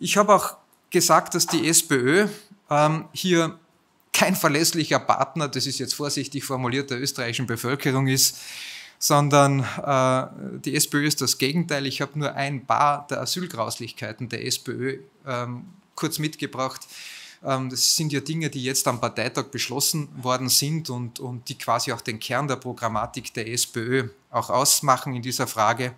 Ich habe auch gesagt, dass die SPÖ ähm, hier kein verlässlicher Partner, das ist jetzt vorsichtig formuliert, der österreichischen Bevölkerung ist, sondern äh, die SPÖ ist das Gegenteil. Ich habe nur ein paar der Asylgrauslichkeiten der SPÖ ähm, kurz mitgebracht. Ähm, das sind ja Dinge, die jetzt am Parteitag beschlossen worden sind und, und die quasi auch den Kern der Programmatik der SPÖ auch ausmachen in dieser Frage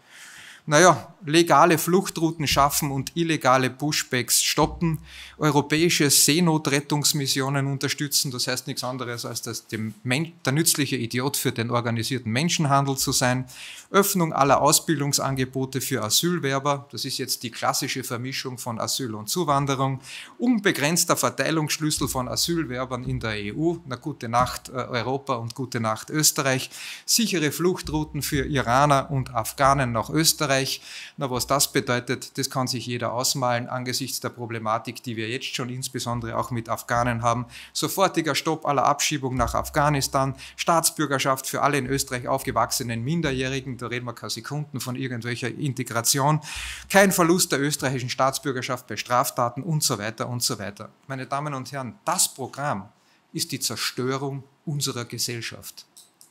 naja, legale Fluchtrouten schaffen und illegale Pushbacks stoppen, europäische Seenotrettungsmissionen unterstützen, das heißt nichts anderes als das, dem, der nützliche Idiot für den organisierten Menschenhandel zu sein, Öffnung aller Ausbildungsangebote für Asylwerber, das ist jetzt die klassische Vermischung von Asyl und Zuwanderung, unbegrenzter Verteilungsschlüssel von Asylwerbern in der EU, na gute Nacht äh, Europa und gute Nacht Österreich, sichere Fluchtrouten für Iraner und Afghanen nach Österreich, Österreich. Na, was das bedeutet, das kann sich jeder ausmalen angesichts der Problematik, die wir jetzt schon insbesondere auch mit Afghanen haben. Sofortiger Stopp aller Abschiebung nach Afghanistan, Staatsbürgerschaft für alle in Österreich aufgewachsenen Minderjährigen, da reden wir keine Sekunden von irgendwelcher Integration, kein Verlust der österreichischen Staatsbürgerschaft bei Straftaten und so weiter und so weiter. Meine Damen und Herren, das Programm ist die Zerstörung unserer Gesellschaft.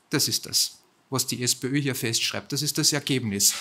Das ist das, was die SPÖ hier festschreibt. Das ist das Ergebnis.